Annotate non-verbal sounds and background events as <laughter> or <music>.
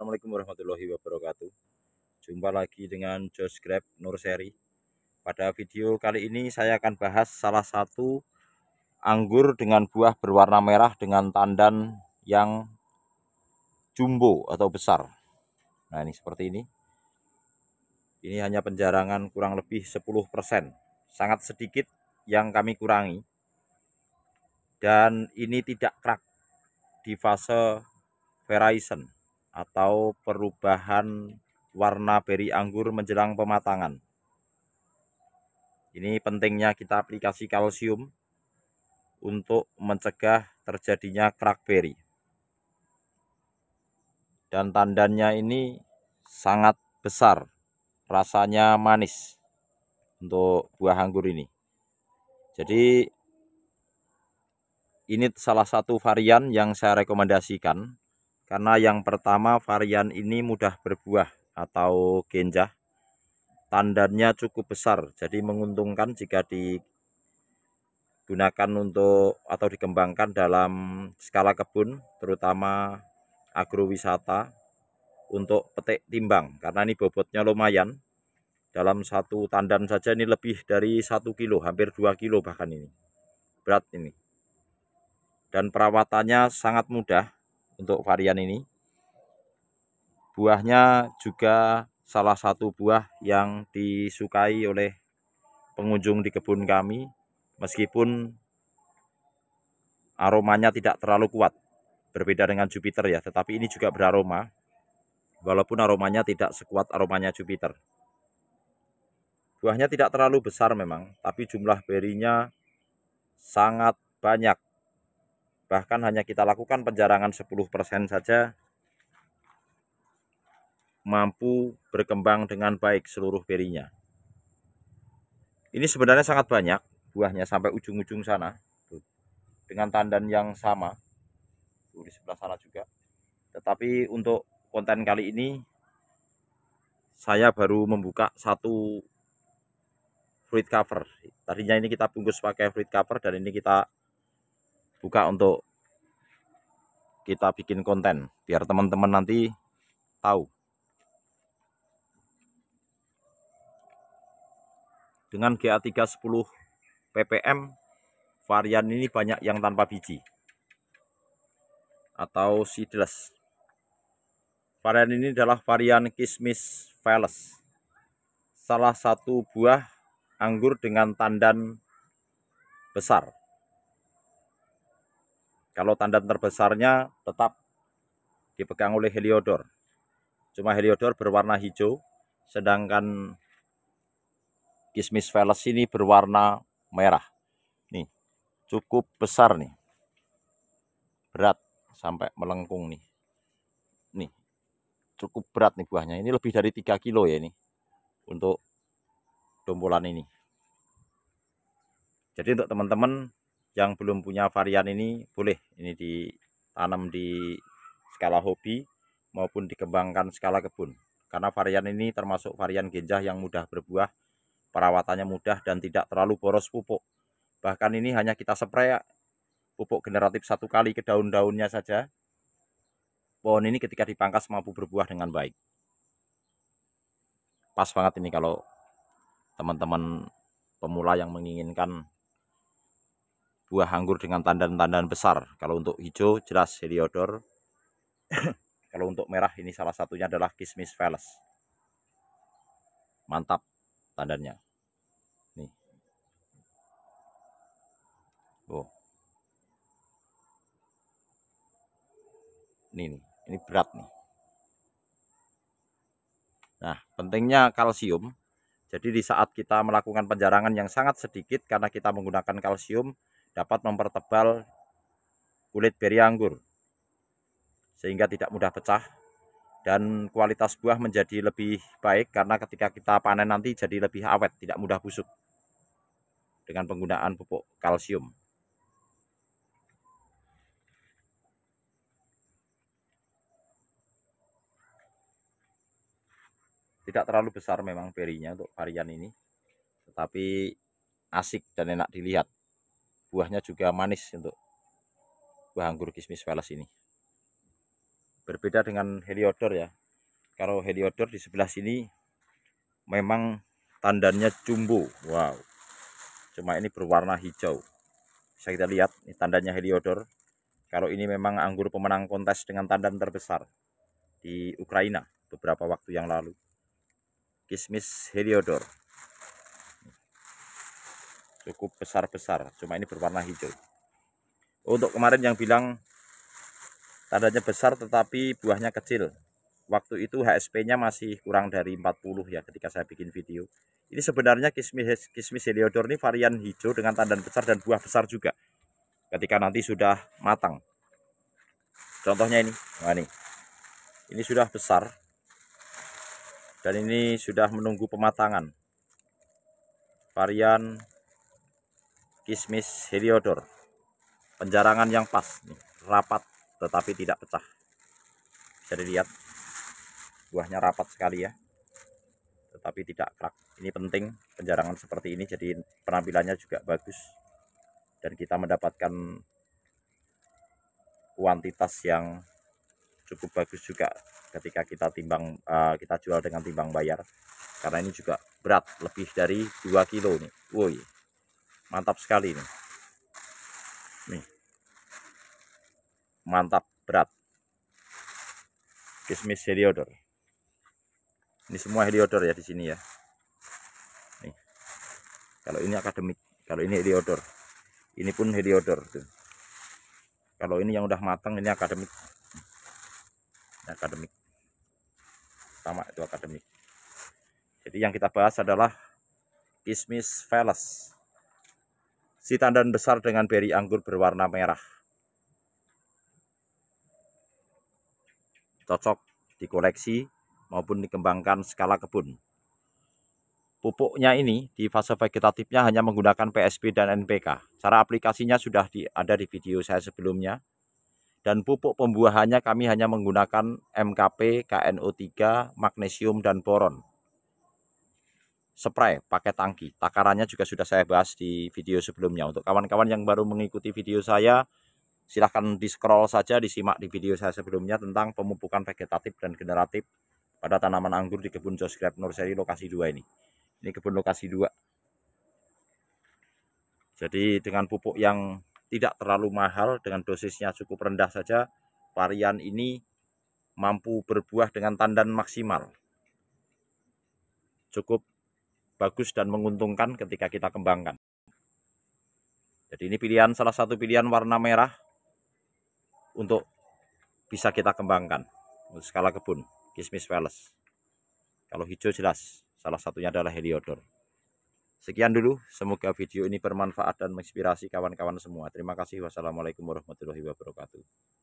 Assalamualaikum warahmatullahi wabarakatuh Jumpa lagi dengan George Grab Nur Seri Pada video kali ini saya akan bahas salah satu anggur dengan buah berwarna merah dengan tandan yang jumbo atau besar Nah ini seperti ini Ini hanya penjarangan kurang lebih 10% Sangat sedikit yang kami kurangi Dan ini tidak krak di fase Verizon atau perubahan warna beri anggur menjelang pematangan. Ini pentingnya kita aplikasi kalsium untuk mencegah terjadinya crack berry. Dan tandannya ini sangat besar, rasanya manis untuk buah anggur ini. Jadi ini salah satu varian yang saya rekomendasikan karena yang pertama varian ini mudah berbuah atau genjah tandannya cukup besar jadi menguntungkan jika digunakan untuk atau dikembangkan dalam skala kebun terutama agrowisata untuk petik timbang karena ini bobotnya lumayan dalam satu tandan saja ini lebih dari satu kilo hampir 2 kilo bahkan ini berat ini dan perawatannya sangat mudah untuk varian ini. Buahnya juga salah satu buah yang disukai oleh pengunjung di kebun kami meskipun aromanya tidak terlalu kuat berbeda dengan Jupiter ya tetapi ini juga beraroma walaupun aromanya tidak sekuat aromanya Jupiter buahnya tidak terlalu besar memang tapi jumlah berinya sangat banyak bahkan hanya kita lakukan penjarangan 10% saja mampu berkembang dengan baik seluruh berinya ini sebenarnya sangat banyak buahnya sampai ujung-ujung sana tuh. dengan tandan yang sama tuh, di sebelah sana juga tetapi untuk konten kali ini saya baru membuka satu fruit cover tadinya ini kita bungkus pakai fruit cover dan ini kita buka untuk kita bikin konten biar teman-teman nanti tahu dengan ga 310 10 ppm varian ini banyak yang tanpa biji atau seedless varian ini adalah varian kismis veles salah satu buah anggur dengan tandan besar kalau tandan terbesarnya tetap dipegang oleh Heliodor. Cuma Heliodor berwarna hijau, sedangkan kismis veles ini berwarna merah. Nih, cukup besar nih. Berat sampai melengkung nih. Nih, cukup berat nih buahnya. Ini lebih dari 3 kilo ya ini. Untuk dompolan ini. Jadi untuk teman-teman yang belum punya varian ini boleh ini ditanam di skala hobi maupun dikembangkan skala kebun karena varian ini termasuk varian genjah yang mudah berbuah perawatannya mudah dan tidak terlalu boros pupuk bahkan ini hanya kita spray pupuk generatif satu kali ke daun-daunnya saja pohon ini ketika dipangkas mampu berbuah dengan baik pas banget ini kalau teman-teman pemula yang menginginkan buah anggur dengan tandan-tandan besar. Kalau untuk hijau jelas heliodor. <laughs> Kalau untuk merah ini salah satunya adalah kismis veles. Mantap tandannya. Nih. Oh. Ini nih, ini berat nih. Nah, pentingnya kalsium. Jadi di saat kita melakukan penjarangan yang sangat sedikit karena kita menggunakan kalsium, dapat mempertebal kulit beri anggur sehingga tidak mudah pecah dan kualitas buah menjadi lebih baik karena ketika kita panen nanti jadi lebih awet, tidak mudah busuk dengan penggunaan pupuk kalsium. Tidak terlalu besar memang berinya untuk varian ini, tetapi asik dan enak dilihat buahnya juga manis untuk buah anggur kismis valas ini berbeda dengan heliodor ya kalau heliodor di sebelah sini memang tandanya jumbo wow cuma ini berwarna hijau bisa kita lihat ini tandanya heliodor kalau ini memang anggur pemenang kontes dengan tandan terbesar di Ukraina beberapa waktu yang lalu kismis heliodor cukup besar-besar cuma ini berwarna hijau untuk kemarin yang bilang tandanya besar tetapi buahnya kecil waktu itu HSP nya masih kurang dari 40 ya ketika saya bikin video ini sebenarnya kismis, kismis heliodor ini varian hijau dengan tandan besar dan buah besar juga ketika nanti sudah matang contohnya ini nah ini ini sudah besar dan ini sudah menunggu pematangan varian kismis heliodor. Penjarangan yang pas, nih, rapat tetapi tidak pecah. Bisa dilihat buahnya rapat sekali ya, tetapi tidak kerak. Ini penting penjarangan seperti ini jadi penampilannya juga bagus dan kita mendapatkan kuantitas yang cukup bagus juga ketika kita timbang eh, kita jual dengan timbang bayar karena ini juga berat lebih dari 2 kilo nih woi mantap sekali ini nih mantap berat kismis heliodor ini semua heliodor ya di sini ya nih kalau ini akademik kalau ini heliodor ini pun heliodor tuh kalau ini yang udah matang ini akademik ini akademik sama itu akademik jadi yang kita bahas adalah kismis velas si tandan besar dengan beri anggur berwarna merah. Cocok dikoleksi maupun dikembangkan skala kebun. Pupuknya ini di fase vegetatifnya hanya menggunakan PSP dan NPK. Cara aplikasinya sudah di, ada di video saya sebelumnya. Dan pupuk pembuahannya kami hanya menggunakan MKP, KNO3, magnesium, dan boron spray pakai tangki. Takarannya juga sudah saya bahas di video sebelumnya. Untuk kawan-kawan yang baru mengikuti video saya, silahkan di scroll saja, disimak di video saya sebelumnya tentang pemupukan vegetatif dan generatif pada tanaman anggur di kebun Josh Nursery lokasi 2 ini. Ini kebun lokasi 2. Jadi dengan pupuk yang tidak terlalu mahal, dengan dosisnya cukup rendah saja, varian ini mampu berbuah dengan tandan maksimal. Cukup bagus dan menguntungkan ketika kita kembangkan. Jadi ini pilihan salah satu pilihan warna merah untuk bisa kita kembangkan untuk skala kebun Kismis Palace. Kalau hijau jelas, salah satunya adalah Heliodor. Sekian dulu, semoga video ini bermanfaat dan menginspirasi kawan-kawan semua. Terima kasih. Wassalamualaikum warahmatullahi wabarakatuh.